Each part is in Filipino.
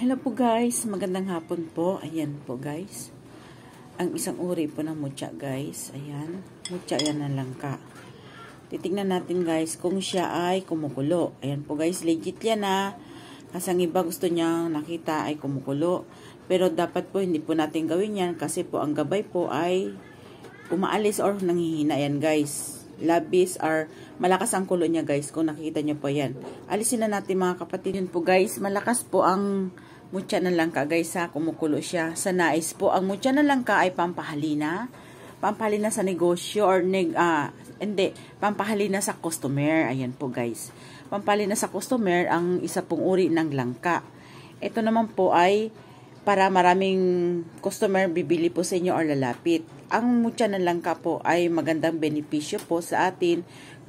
Hello po guys, magandang hapon po. Ayan po guys. Ang isang uri po ng mucha guys. Ayan, mucha yan ng langka. Titignan natin guys kung siya ay kumukulo. Ayan po guys, legit yan ha. Ah. Kasi ang iba gusto niyang nakita ay kumukulo. Pero dapat po hindi po natin gawin yan kasi po ang gabay po ay umaalis or nanghihina yan guys. Labis or malakas ang kulo niya guys kung nakikita niyo po yan. Alisin na natin mga kapatid. Yun po guys, malakas po ang mutya ng langka guys ha, kumukulo siya. Sa nais po, ang mutya ng langka ay pampahalina. Pampahalina sa negosyo or neg, ah, hindi, pampahalina sa customer. Ayan po guys. Pampahalina sa customer ang isa pong uri ng langka. Ito naman po ay para maraming customer bibili po sa inyo or lalapit. Ang mutya na langka po ay magandang benepisyo po sa atin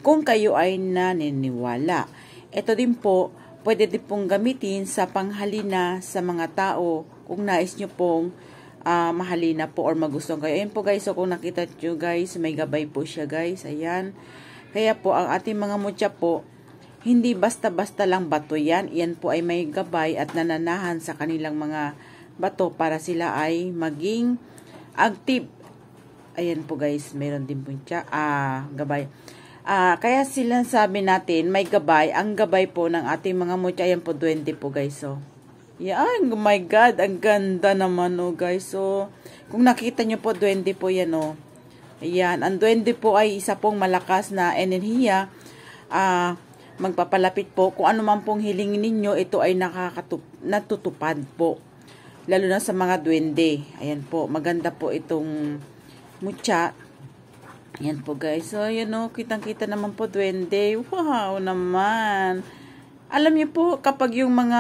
kung kayo ay naniniwala. Ito din po, Pwede din pong gamitin sa panghalina sa mga tao kung nais nyo pong uh, mahalina po or magustuhan kayo. Ayan po guys, so kung nakita nyo guys, may gabay po siya guys. Ayan. Kaya po, ang ating mga mutya po, hindi basta-basta lang bato yan. Yan po ay may gabay at nananahan sa kanilang mga bato para sila ay maging active. Ayan po guys, meron din po siya. Ah, gabay. Uh, kaya silang sabi natin, may gabay. Ang gabay po ng ating mga mutya, ayan po, 20 po guys. So, yan, oh my God, ang ganda naman oh guys. So, oh. kung nakita nyo po, 20 po yan oh. Ayan, ang 20 po ay isa pong malakas na enerhiya. Ah, uh, magpapalapit po. Kung ano man pong hilingin ninyo, ito ay natutupad po. Lalo na sa mga duwende. Ayan po, maganda po itong mutya. Yan po guys. So, yun know, Kitang-kita naman po, duwende. Wow naman. Alam niyo po, kapag yung mga,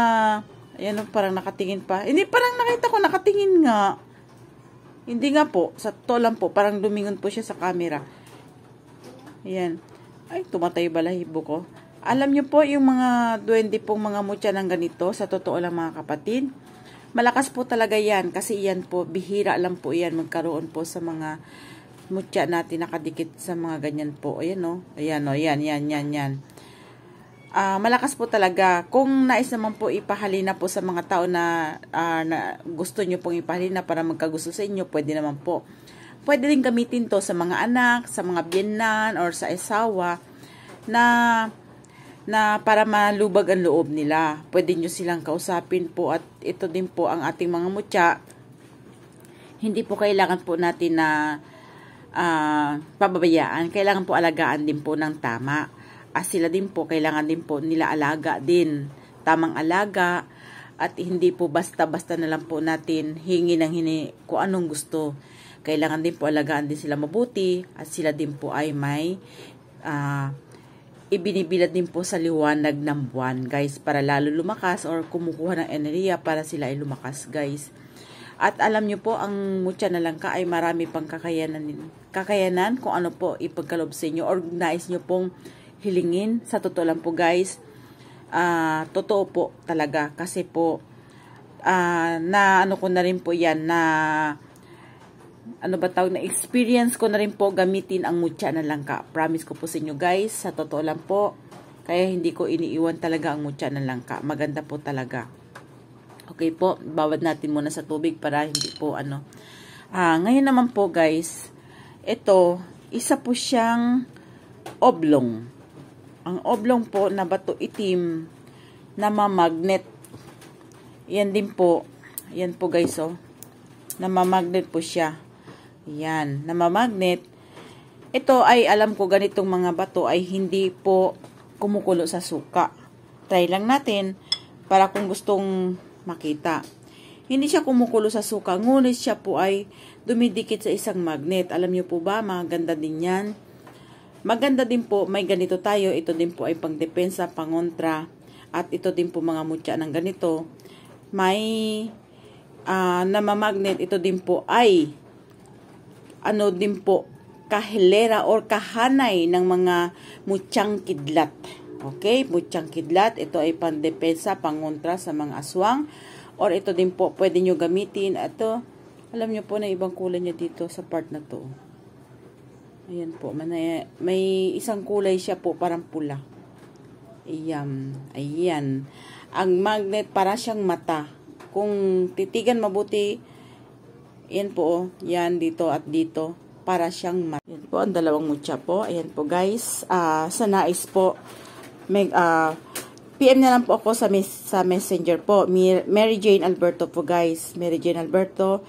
ayan o, parang nakatingin pa. Hindi, parang nakita ko, nakatingin nga. Hindi nga po. Sa to lang po. Parang lumingon po siya sa camera. Ayan. Ay, tumatay balahibo ko. Alam niyo po, yung mga duwende pong mga mutya ng ganito, sa totoo lang mga kapatid, malakas po talaga yan. Kasi yan po, bihira lang po yan magkaroon po sa mga mutya natin nakadikit sa mga ganyan po. Ayan o. Oh. Ayan o. Oh. Ayan, yan, yan, yan. Uh, malakas po talaga. Kung nais naman po ipahalina po sa mga tao na, uh, na gusto nyo pong ipahalina para magkagusto sa inyo, pwede naman po. Pwede rin gamitin to sa mga anak, sa mga biyenan, or sa esawa na na para malubag ang loob nila. Pwede nyo silang kausapin po at ito din po ang ating mga mutya. Hindi po kailangan po natin na uh, pababayaan, kailangan po alagaan din po ng tama. As sila din po, kailangan din po nila alaga din. Tamang alaga at hindi po basta-basta na lang po natin hingi ng hini kung anong gusto. Kailangan din po alagaan din sila mabuti at sila din po ay may uh, ibinibilad din po sa liwanag ng buwan guys para lalo lumakas or kumukuha ng enerhiya para sila ay lumakas guys. At alam nyo po, ang mutya na langka ay marami pang kakayanan, kakayanan kung ano po ipagkalob sa inyo or nais nyo pong hilingin. Sa totoo lang po guys, uh, totoo po talaga kasi po uh, na ano ko na rin po yan na ano ba tawag na experience ko na rin po gamitin ang mutya na langka. Promise ko po sa inyo guys, sa totoo lang po. Kaya hindi ko iniiwan talaga ang mutya na langka. Maganda po talaga. Okay po, bawad natin muna sa tubig para hindi po ano. Ah, ngayon naman po guys, ito, isa po siyang oblong. Ang oblong po na bato itim na mamagnet. Yan din po. Yan po guys oh. Namamagnet po siya. Yan, namamagnet. Ito ay alam ko ganitong mga bato ay hindi po kumukulo sa suka. Try lang natin para kung gustong makita. Hindi siya kumukulo sa suka, ngunit siya po ay dumidikit sa isang magnet. Alam niyo po ba, maganda din yan. Maganda din po, may ganito tayo. Ito din po ay pangdepensa, pangontra. At ito din po mga mutya ng ganito. May uh, namamagnet, ito din po ay ano din po, kahilera or kahanay ng mga mutyang kidlat. Okay, mutyang kidlat. Ito ay pandepensa, pangontra sa mga aswang. Or ito din po, pwede nyo gamitin. Ito, alam nyo po na ibang kulay niya dito sa part na to. Ayan po, may, may isang kulay siya po, parang pula. Ayan, ayan. Ang magnet, para siyang mata. Kung titigan mabuti, yan po, oh, yan dito at dito, para siyang mata. Yan po, ang dalawang mucha po. Ayan po guys, uh, sa nais po, may, uh, ah, PM na lang po ako sa, mes sa messenger po. Mary Jane Alberto po guys. Mary Jane Alberto,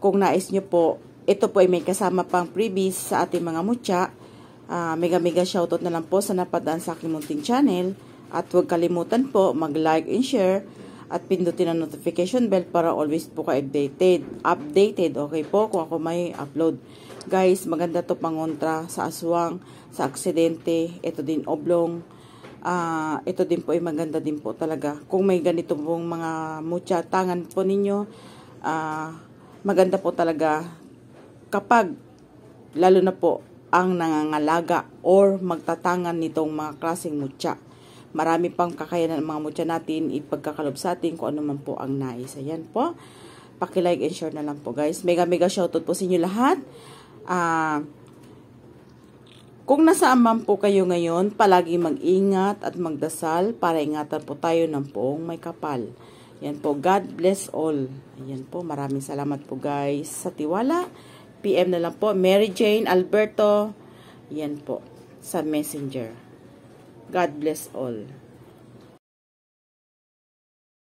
kung nais nyo po, ito po ay may kasama pang previous sa ating mga mutya. Uh, mega mega shoutout na lang po sa napadaan sa aking munting channel. At huwag kalimutan po mag-like and share at pindutin ang notification bell para always po ka updated. Updated, okay po, kung ako may upload. Guys, maganda to pangontra sa aswang, sa aksidente, ito din oblong uh, ito din po ay maganda din po talaga. Kung may ganito pong mga mucha tangan po ninyo, uh, maganda po talaga kapag lalo na po ang nangangalaga or magtatangan nitong mga klaseng mucha. Marami pang kakayanan ng mga mucha natin ipagkakalob sa atin kung ano man po ang nais. Ayan po. paki-like and share na lang po guys. Mega mega shoutout po sa inyo lahat. Ah... Uh, kung nasaan man po kayo ngayon, palagi mag-ingat at magdasal para ingatan po tayo ng poong may kapal. Yan po, God bless all. Yan po, maraming salamat po guys sa tiwala. PM na lang po, Mary Jane, Alberto, yan po, sa messenger. God bless all.